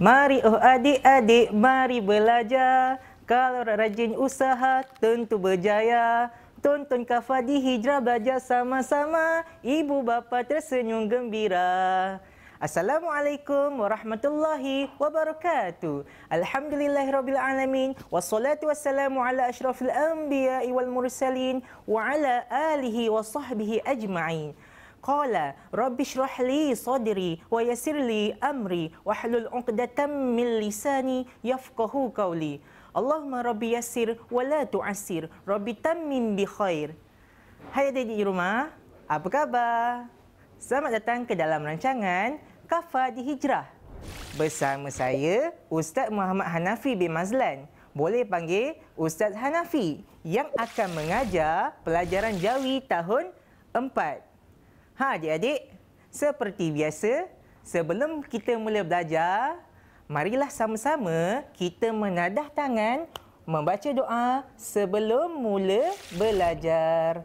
Mari oh adik-adik, mari belajar. Kalau rajin usaha, tentu berjaya. Tonton kafah di hijrah belajar sama-sama. Ibu bapa tersenyum gembira. Assalamualaikum warahmatullahi wabarakatuh. Alhamdulillahirrabbilalamin. Wassalatu wassalamu ala ashrafil anbiya wal mursalin. Wa ala alihi wa sahbihi ajma'in. قال رب اشرح لي صدري ويسر لي أمري واحلل عقدة من لساني يفقه قولي اللهم ربي يسر ولا تعسر ربي تمم بخير Hai adik di rumah, apa khabar? Selamat datang ke dalam rancangan Kafa di Hijrah. Bersama saya, Ustaz Muhammad Hanafi bin Mazlan. Boleh panggil Ustaz Hanafi yang akan mengajar pelajaran Jawi tahun Ha, adik-adik, seperti biasa, sebelum kita mula belajar, marilah sama-sama kita menadah tangan membaca doa sebelum mula belajar.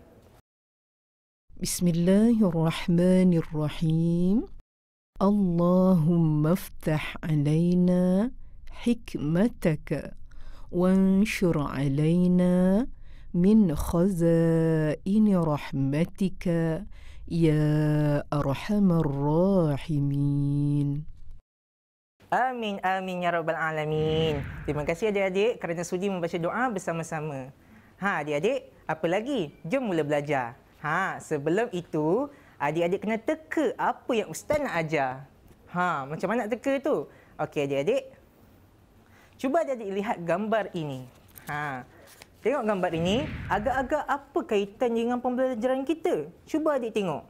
Bismillahirrahmanirrahim. Allahumma aftah alayna hikmataka وانشر علينا min خزائن rahmatika. يا أرحم الراحمين Amin, amin ya rabbal alamin. Terima kasih adik-adik kerana sudi membaca doa bersama-sama. Ha, adik-adik, apa lagi? Jom mula belajar. Ha, sebelum itu, adik-adik kena teka apa yang ustaz nak ajar. Ha, macam mana nak teka tu? Okey, adik-adik. Cuba adik-adik lihat gambar ini. Ha, Tengok gambar ini, agak-agak apa kaitan dengan pembelajaran kita? Cuba adik tengok.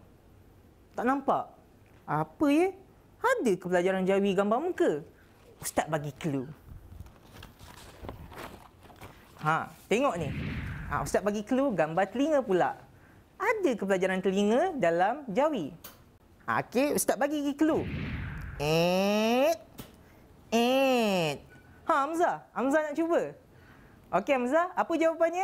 Tak nampak? Apa ya? Ada ke pelajaran jawi gambar muka? Ustaz bagi clue. Ha, tengok ni. Ha, Ustaz bagi clue gambar telinga pula. Ada ke pelajaran telinga dalam jawi? Ha, okay, Ustaz bagi clue. Eh. Eh. Ha, Hamzah, Hamzah nak cuba. Okey Amza, apa jawapannya?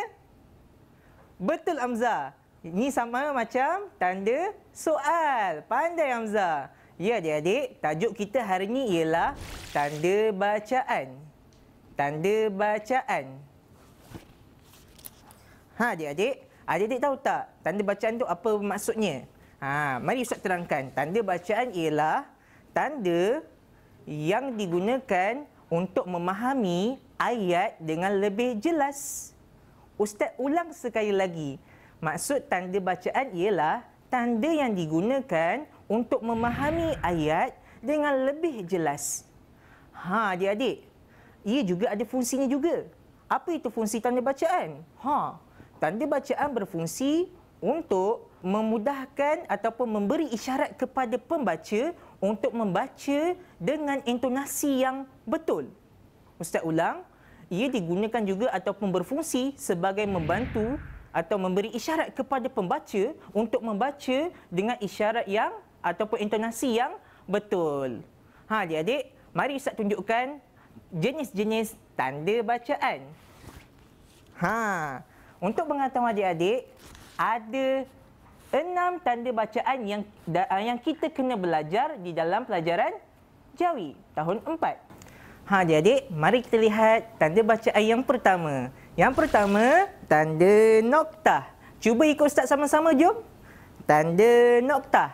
Betul Amza. Ini sama macam tanda soal. Pandai Amza. Ya adik-adik, tajuk kita hari ini ialah tanda bacaan. Tanda bacaan. Ha adik-adik, adik-adik tahu tak tanda bacaan tu apa maksudnya? Ha, mari Ustaz terangkan. Tanda bacaan ialah tanda yang digunakan untuk memahami ayat dengan lebih jelas. Ustaz ulang sekali lagi. Maksud tanda bacaan ialah tanda yang digunakan untuk memahami ayat dengan lebih jelas. Ha, adik-adik. Ia juga ada fungsinya juga. Apa itu fungsi tanda bacaan? Ha, tanda bacaan berfungsi untuk memudahkan ataupun memberi isyarat kepada pembaca untuk membaca dengan intonasi yang betul. Ustaz ulang, ia digunakan juga ataupun berfungsi sebagai membantu atau memberi isyarat kepada pembaca untuk membaca dengan isyarat yang ataupun intonasi yang betul. Ha adik-adik, mari Ustaz tunjukkan jenis-jenis tanda bacaan. Ha, untuk pengetahuan adik-adik, ada enam tanda bacaan yang yang kita kena belajar di dalam pelajaran Jawi tahun empat. Ha adik mari kita lihat tanda bacaan yang pertama. Yang pertama, tanda nokta. Cuba ikut ustaz sama-sama jom. Tanda nokta,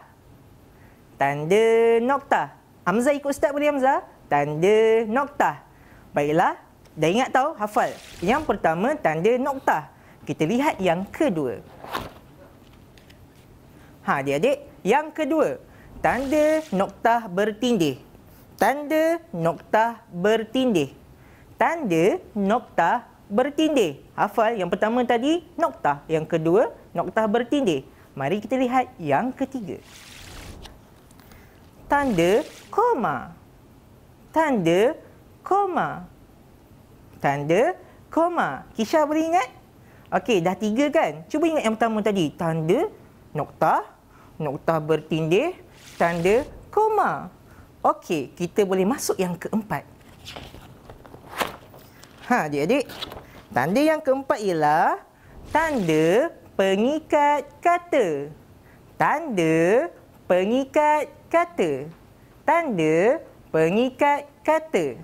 Tanda nokta. Amza ikut ustaz boleh Amza? Tanda nokta. Baiklah, dah ingat tahu hafal. Yang pertama tanda nokta. Kita lihat yang kedua. Ha adik yang kedua. Tanda nokta bertindih tanda nokta bertindih. Tanda nokta bertindih. Hafal yang pertama tadi nokta, yang kedua nokta bertindih. Mari kita lihat yang ketiga. Tanda koma. Tanda koma. Tanda koma. Kisha boleh ingat? Okey, dah tiga kan? Cuba ingat yang pertama tadi. Tanda nokta, nokta bertindih, tanda Koma. Okey, kita boleh masuk yang keempat. Ha, adik-adik. Tanda yang keempat ialah tanda pengikat kata. Tanda pengikat kata. Tanda pengikat kata.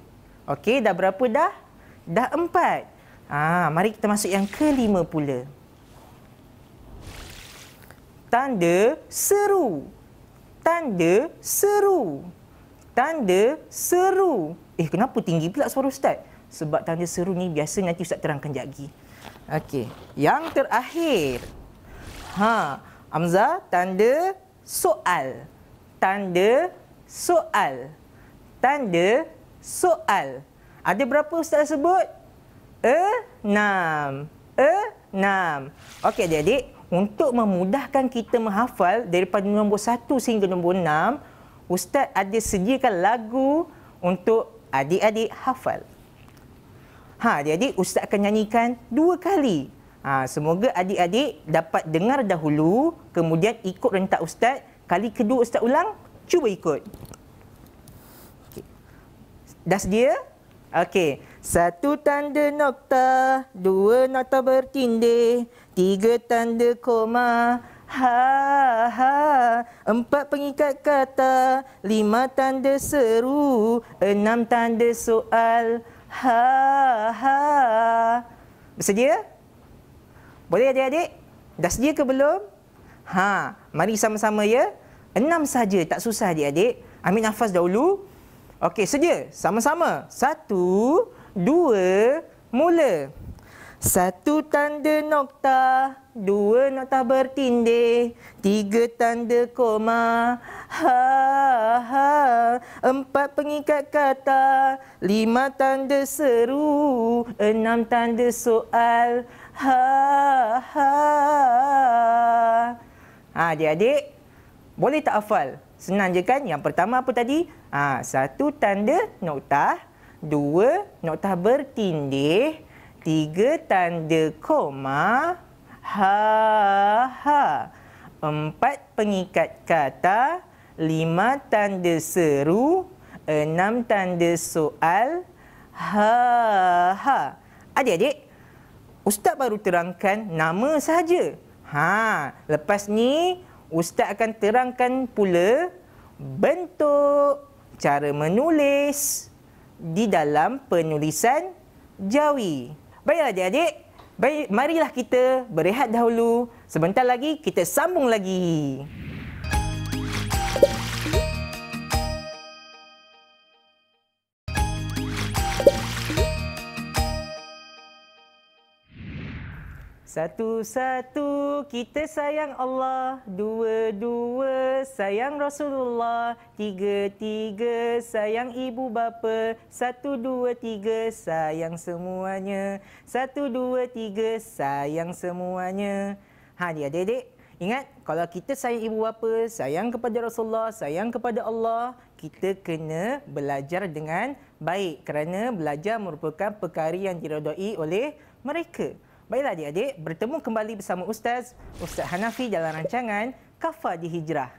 Okey, dah berapa dah? Dah empat. Ha, mari kita masuk yang kelima pula. Tanda seru. Tanda seru tanda seru. Eh kenapa tinggi pula suara ustaz? Sebab tanda seru ni biasa nanti ustaz terangkan lagi. Okey. Yang terakhir. Ha, Amza tanda soal. Tanda soal. Tanda soal. Ada berapa ustaz sebut? Enam. Enam. Okey jadi untuk memudahkan kita menghafal daripada nombor satu sehingga nombor enam, Ustaz ada sediakan lagu untuk adik-adik hafal. Ha, jadi Ustaz akan nyanyikan dua kali. Ha, semoga adik-adik dapat dengar dahulu, kemudian ikut rentak Ustaz. Kali kedua Ustaz ulang, cuba ikut. Okay. Dah sedia? Okey. Satu tanda nokta, dua nokta bertindih, tiga tanda koma, Ha, ha, empat pengikat kata, lima tanda seru, enam tanda soal. Ha, ha. Bersedia? Boleh adik-adik? Dah sedia ke belum? Ha, mari sama-sama ya. Enam saja, tak susah adik-adik. Ambil nafas dahulu. Okey, sedia. Sama-sama. Satu, dua, mula. Satu tanda noktah. Dua nota bertindih, tiga tanda koma, ha ha. Empat pengikat kata, lima tanda seru, enam tanda soal, ha ha. Ha, adik-adik, boleh tak hafal? Senang je kan? Yang pertama apa tadi? Ha, satu tanda nota, dua nota bertindih, tiga tanda koma, ha ha empat pengikat kata lima tanda seru enam tanda soal ha ha adik-adik ustaz baru terangkan nama saja. ha lepas ni ustaz akan terangkan pula bentuk cara menulis di dalam penulisan jawi baiklah adik-adik Baik, marilah kita berehat dahulu. Sebentar lagi kita sambung lagi. Satu-satu kita sayang Allah, dua-dua sayang Rasulullah, tiga-tiga sayang ibu bapa, satu-dua-tiga sayang semuanya, satu-dua-tiga sayang semuanya. Ha dia dedek, ingat kalau kita sayang ibu bapa, sayang kepada Rasulullah, sayang kepada Allah, kita kena belajar dengan baik kerana belajar merupakan perkara yang diredai oleh mereka. Baiklah adik-adik, bertemu kembali bersama Ustaz, Ustaz Hanafi dalam rancangan Kafa di Hijrah.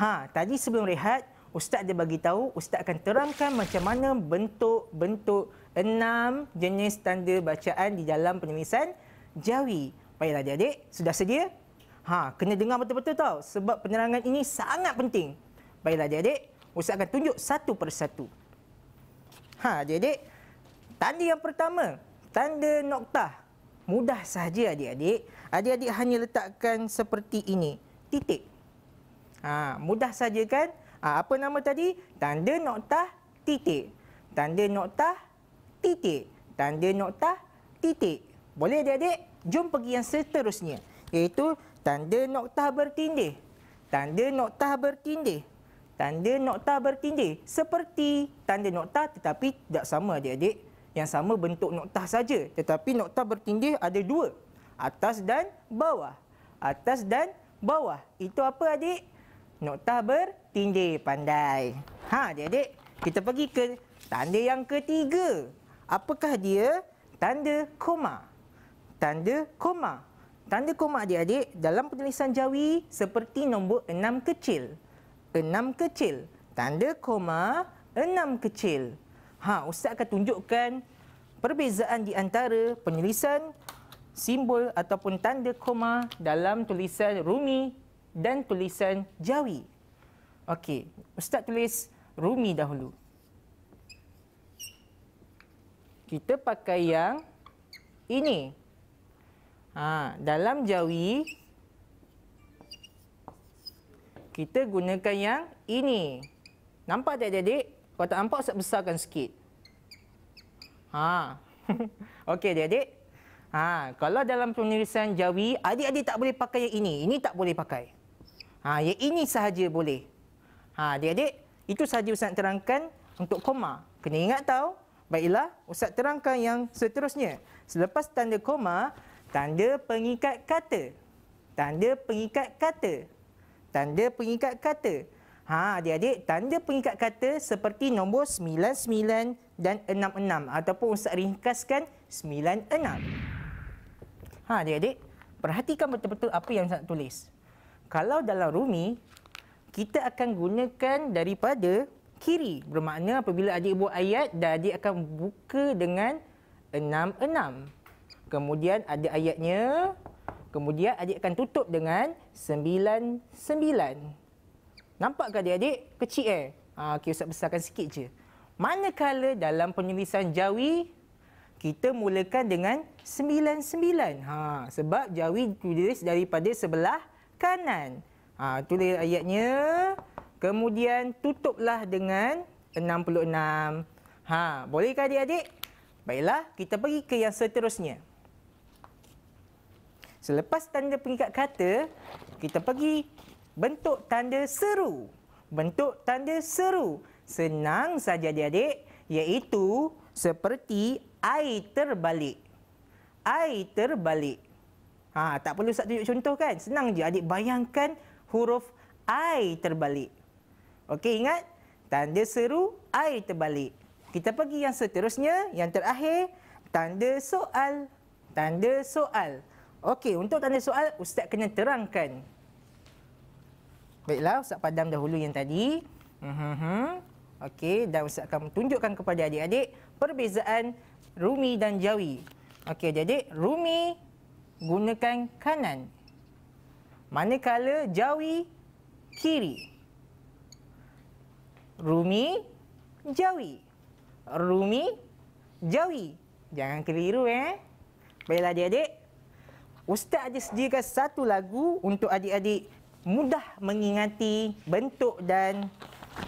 Ha, tadi sebelum rehat, Ustaz dia bagi tahu, Ustaz akan terangkan macam mana bentuk-bentuk enam jenis tanda bacaan di dalam penulisan Jawi. Baiklah adik-adik, sudah sedia? Ha, kena dengar betul-betul tau sebab penerangan ini sangat penting. Baiklah adik-adik, Ustaz akan tunjuk satu persatu. satu. Ha, adik-adik, tanda yang pertama, tanda noktah mudah sahaja adik-adik. Adik-adik hanya letakkan seperti ini. Titik. Ha, mudah sahaja kan? Ha, apa nama tadi? Tanda noktah titik. Tanda noktah titik. Tanda noktah titik. Boleh adik-adik? Jom pergi yang seterusnya. Iaitu tanda noktah bertindih. Tanda noktah bertindih. Tanda noktah bertindih. Seperti tanda noktah tetapi tidak sama adik-adik yang sama bentuk noktah saja tetapi noktah bertindih ada dua atas dan bawah atas dan bawah itu apa adik noktah bertindih pandai ha adik, adik kita pergi ke tanda yang ketiga apakah dia tanda koma tanda koma tanda koma adik adik dalam penulisan jawi seperti nombor enam kecil enam kecil tanda koma enam kecil Ha, ustaz akan tunjukkan perbezaan di antara penulisan simbol ataupun tanda koma dalam tulisan Rumi dan tulisan Jawi. Okey, ustaz tulis Rumi dahulu. Kita pakai yang ini. Ha, dalam Jawi kita gunakan yang ini. Nampak tak, Dedik? Kotak ampak saya besarkan sikit. Ha. Okey, adik-adik. Ha, kalau dalam penulisan Jawi, adik-adik tak boleh pakai yang ini. Ini tak boleh pakai. Ha, yang ini sahaja boleh. Ha, adik-adik, itu sahaja Ustaz terangkan untuk koma. Kena ingat tahu. Baiklah, Ustaz terangkan yang seterusnya. Selepas tanda koma, Tanda pengikat kata. Tanda pengikat kata. Tanda pengikat kata. Ha adik-adik tanda pengikat kata seperti nombor 99 dan 66 ataupun ustaz ringkaskan 96. Ha adik-adik perhatikan betul-betul apa yang saya tulis. Kalau dalam rumi kita akan gunakan daripada kiri bermakna apabila adik buat ayat dan adik akan buka dengan 66. Kemudian ada ayatnya kemudian adik akan tutup dengan 99. Nampak ke adik-adik? Kecil eh? Ha, ah, okay, Ustaz besarkan sikit je. Manakala dalam penulisan Jawi, kita mulakan dengan sembilan sembilan Ha, sebab Jawi tulis daripada sebelah kanan. Ha, tulis ayatnya. Kemudian tutuplah dengan enam puluh enam Ha, bolehkah adik-adik? Baiklah, kita pergi ke yang seterusnya. Selepas tanda pengikat kata, kita pergi bentuk tanda seru. Bentuk tanda seru. Senang saja adik-adik. Iaitu seperti air terbalik. Air terbalik. Ha, tak perlu saya tunjuk contoh kan? Senang je adik bayangkan huruf air terbalik. Okey ingat? Tanda seru air terbalik. Kita pergi yang seterusnya. Yang terakhir, tanda soal. Tanda soal. Okey, untuk tanda soal, Ustaz kena terangkan Baiklah, Ustaz padam dahulu yang tadi. Mm-hmm. Okey, dan Ustaz akan tunjukkan kepada adik-adik perbezaan Rumi dan Jawi. Okey, jadi Rumi gunakan kanan. Manakala Jawi kiri. Rumi, Jawi. Rumi, Jawi. Jangan keliru eh. Baiklah adik-adik. Ustaz ada sediakan satu lagu untuk adik-adik mudah mengingati bentuk dan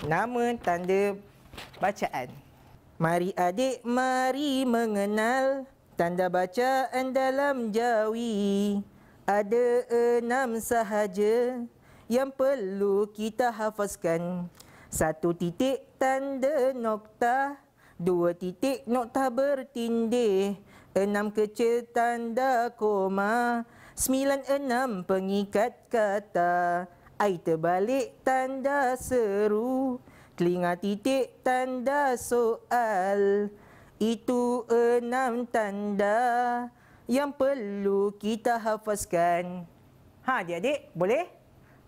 nama tanda bacaan. Mari adik, mari mengenal tanda bacaan dalam jawi. Ada enam sahaja yang perlu kita hafazkan. Satu titik tanda nokta, dua titik nokta bertindih, enam kecil tanda koma, Sembilan enam pengikat kata Air terbalik tanda seru Telinga titik tanda soal Itu enam tanda Yang perlu kita hafazkan Ha adik-adik boleh?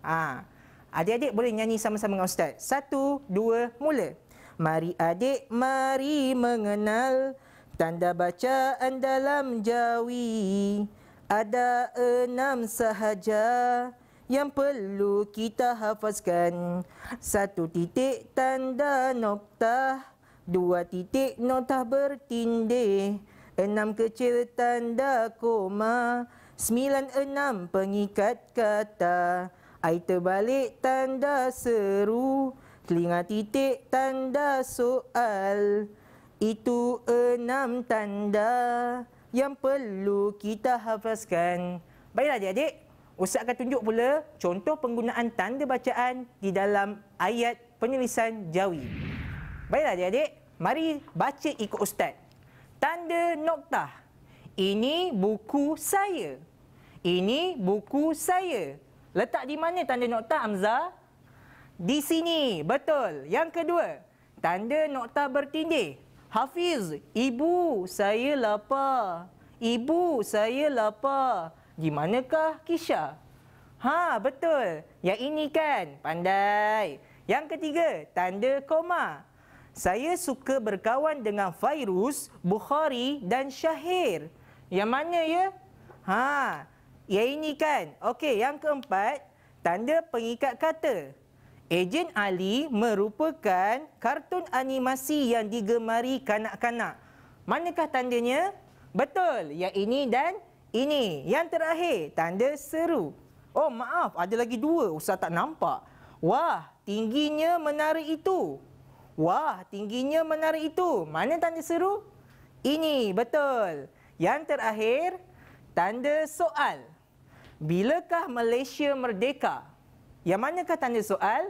Ha Adik-adik boleh nyanyi sama-sama dengan Ustaz Satu, dua, mula Mari adik, mari mengenal Tanda bacaan dalam jawi ada enam sahaja yang perlu kita hafazkan. Satu titik tanda noktah, dua titik noktah bertindih, enam kecil tanda koma, sembilan enam pengikat kata, air terbalik tanda seru, telinga titik tanda soal. Itu enam Tanda yang perlu kita hafazkan. Baiklah adik-adik, Ustaz akan tunjuk pula contoh penggunaan tanda bacaan di dalam ayat penulisan jawi. Baiklah adik-adik, mari baca ikut Ustaz. Tanda noktah. Ini buku saya. Ini buku saya. Letak di mana tanda nokta Amza? Di sini, betul. Yang kedua, tanda nokta bertindih. Hafiz, ibu saya lapar. Ibu saya lapar. Gimanakah Kisha? Ha, betul. Yang ini kan, pandai. Yang ketiga, tanda koma. Saya suka berkawan dengan Fairuz, Bukhari dan Syahir. Yang mana ya? Ha, yang ini kan. Okey, yang keempat, tanda pengikat kata. Ejen Ali merupakan kartun animasi yang digemari kanak-kanak. Manakah tandanya? Betul, yang ini dan ini. Yang terakhir, tanda seru. Oh maaf, ada lagi dua. Ustaz tak nampak. Wah, tingginya menara itu. Wah, tingginya menara itu. Mana tanda seru? Ini, betul. Yang terakhir, tanda soal. Bilakah Malaysia merdeka? Yang manakah tanda soal?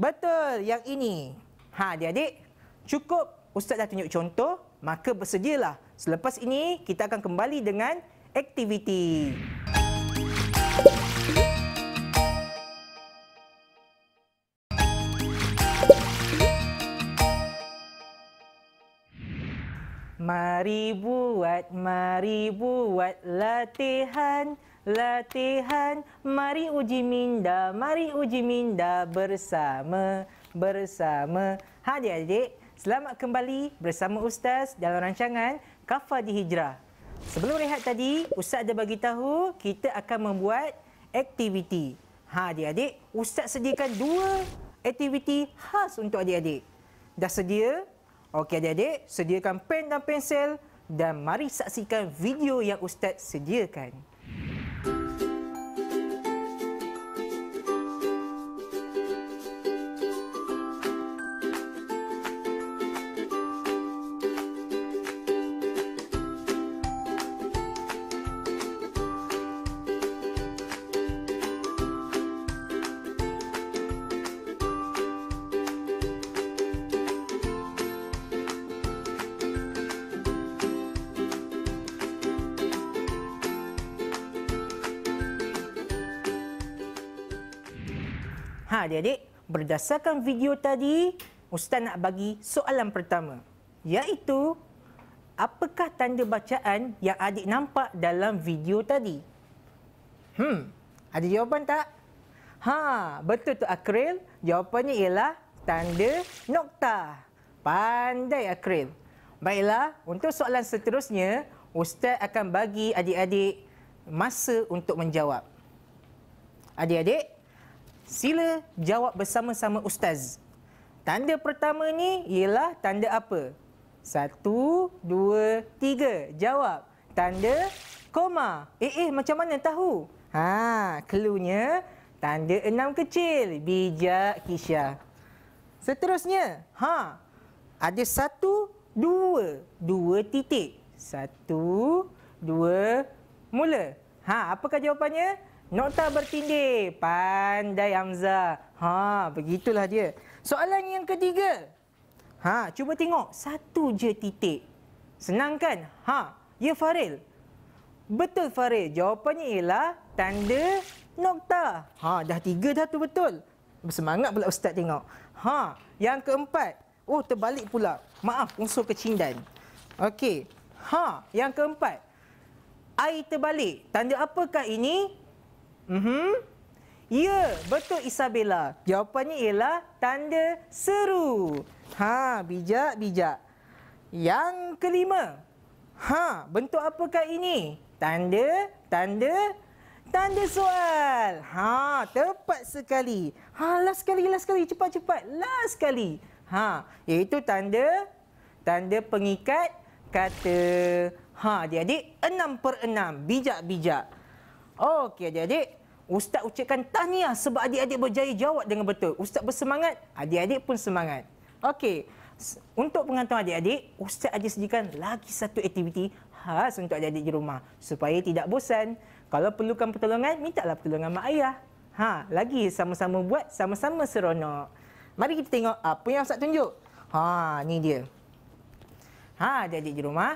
Betul, yang ini. Ha, dia adik cukup ustaz dah tunjuk contoh, maka bersedialah. Selepas ini, kita akan kembali dengan aktiviti. Mari buat, mari buat latihan latihan mari uji minda mari uji minda bersama bersama ha adik-adik selamat kembali bersama ustaz dalam rancangan kafa di hijrah sebelum rehat tadi ustaz dah bagi tahu kita akan membuat aktiviti ha adik-adik ustaz sediakan dua aktiviti khas untuk adik-adik dah sedia okey adik-adik sediakan pen dan pensel dan mari saksikan video yang ustaz sediakan. Ha, adik-adik, berdasarkan video tadi, Ustaz nak bagi soalan pertama. Iaitu, apakah tanda bacaan yang adik nampak dalam video tadi? Hmm, ada jawapan tak? Ha, betul tu Akril. Jawapannya ialah tanda nokta. Pandai Akril. Baiklah, untuk soalan seterusnya, Ustaz akan bagi adik-adik masa untuk menjawab. Adik-adik, Sila jawab bersama-sama Ustaz. Tanda pertama ni ialah tanda apa? Satu, dua, tiga. Jawab. Tanda koma. Eh, eh, macam mana tahu? Ha, cluenya tanda enam kecil. Bijak Kisha. Seterusnya, ha, ada satu, dua, dua titik. Satu, dua, mula. Ha, apakah jawapannya? Nota bertindih. Pandai Hamzah. Ha, begitulah dia. Soalan yang ketiga. Ha, cuba tengok. Satu je titik. Senang kan? Ha, ya Faril. Betul Faril. Jawapannya ialah tanda nokta. Ha, dah tiga dah tu betul. Bersemangat pula Ustaz tengok. Ha, yang keempat. Oh, terbalik pula. Maaf, unsur kecindan. Okey. Ha, yang keempat. Air terbalik. Tanda apakah ini? Mhm. Ya, betul Isabella. Jawapannya ialah tanda seru. Ha, bijak bijak. Yang kelima. Ha, bentuk apakah ini? Tanda, tanda Tanda soal. Ha, tepat sekali. Ha, last sekali, last sekali. Cepat-cepat. Last sekali. Ha, iaitu tanda, tanda pengikat kata. Ha, jadi enam per enam. Bijak-bijak. Okey, jadi Ustaz ucapkan tahniah sebab adik-adik berjaya jawab dengan betul. Ustaz bersemangat, adik-adik pun semangat. Okey, untuk pengantin adik-adik, Ustaz ada sediakan lagi satu aktiviti khas untuk adik-adik di rumah supaya tidak bosan. Kalau perlukan pertolongan, mintalah pertolongan mak ayah. Ha, lagi sama-sama buat, sama-sama seronok. Mari kita tengok apa yang Ustaz tunjuk. Ha, ni dia. Ha, adik-adik di rumah,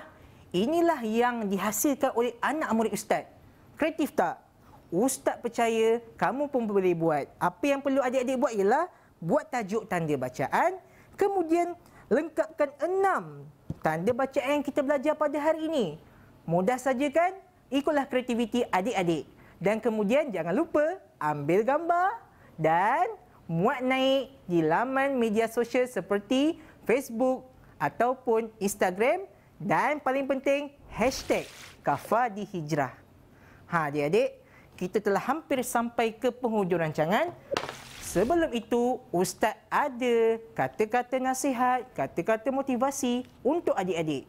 inilah yang dihasilkan oleh anak murid Ustaz. Kreatif tak? ustaz percaya kamu pun boleh buat. Apa yang perlu adik-adik buat ialah buat tajuk tanda bacaan, kemudian lengkapkan enam tanda bacaan yang kita belajar pada hari ini. Mudah saja kan? Ikutlah kreativiti adik-adik. Dan kemudian jangan lupa ambil gambar dan muat naik di laman media sosial seperti Facebook ataupun Instagram dan paling penting hashtag kafa dihijrah. Ha adik-adik, kita telah hampir sampai ke penghujung rancangan. Sebelum itu, Ustaz ada kata-kata nasihat, kata-kata motivasi untuk adik-adik.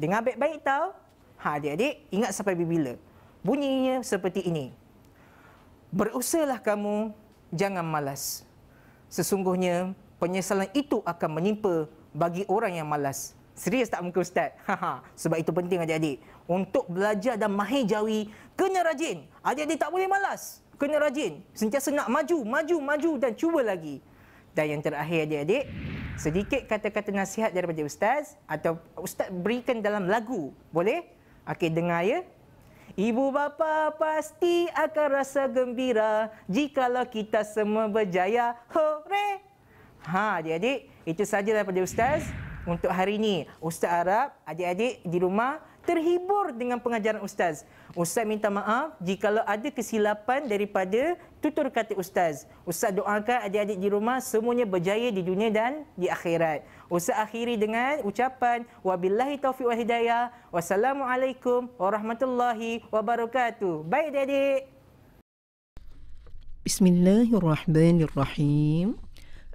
Dengar baik-baik tau. Ha, adik-adik, ingat sampai bila. Bunyinya seperti ini. Berusahalah kamu, jangan malas. Sesungguhnya, penyesalan itu akan menimpa bagi orang yang malas. Serius tak muka Ustaz? Ha, ha. Sebab itu penting adik-adik. Untuk belajar dan mahir jawi kena rajin. Jadi tak boleh malas. Kena rajin. Sentiasa nak maju, maju, maju dan cuba lagi. Dan yang terakhir adik-adik, sedikit kata-kata nasihat daripada ustaz atau ustaz berikan dalam lagu. Boleh? Okey, dengar ya. Ibu bapa pasti akan rasa gembira jikalau kita semua berjaya. Hore! Ha, adik-adik, itu sajalah daripada ustaz untuk hari ini. Ustaz Arab, adik-adik di rumah terhibur dengan pengajaran ustaz. Ustaz minta maaf jika ada kesilapan daripada tutur kata ustaz. Ustaz doakan adik-adik di rumah semuanya berjaya di dunia dan di akhirat. Ustaz akhiri dengan ucapan wabillahi taufiq wal hidayah. Wassalamualaikum warahmatullahi wabarakatuh. Baik adik-adik. Bismillahirrahmanirrahim.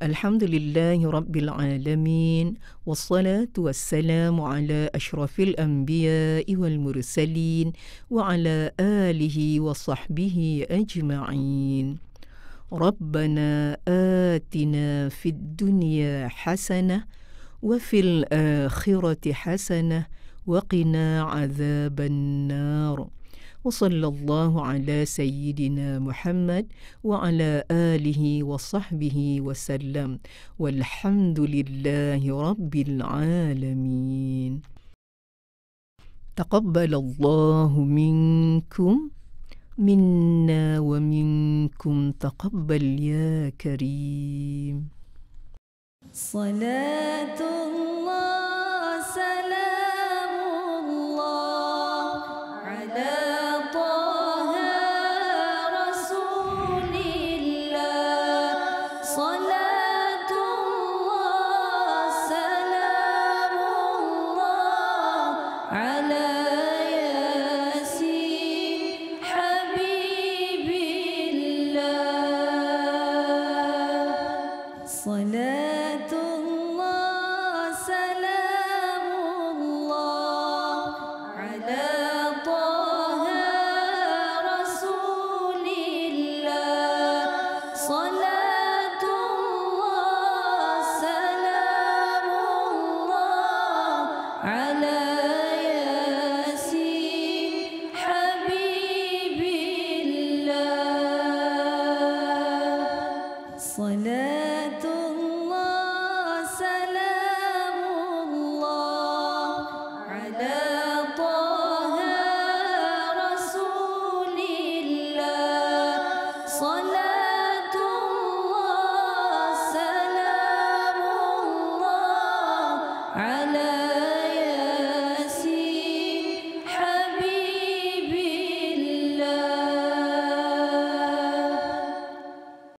الحمد لله رب العالمين والصلاة والسلام على أشرف الأنبياء والمرسلين وعلى آله وصحبه أجمعين ربنا آتنا في الدنيا حسنة وفي الآخرة حسنة وقنا عذاب النار وصلى الله على سيدنا محمد وعلى آله وصحبه وسلم والحمد لله رب العالمين تقبل الله منكم منا ومنكم تقبل يا كريم صلاه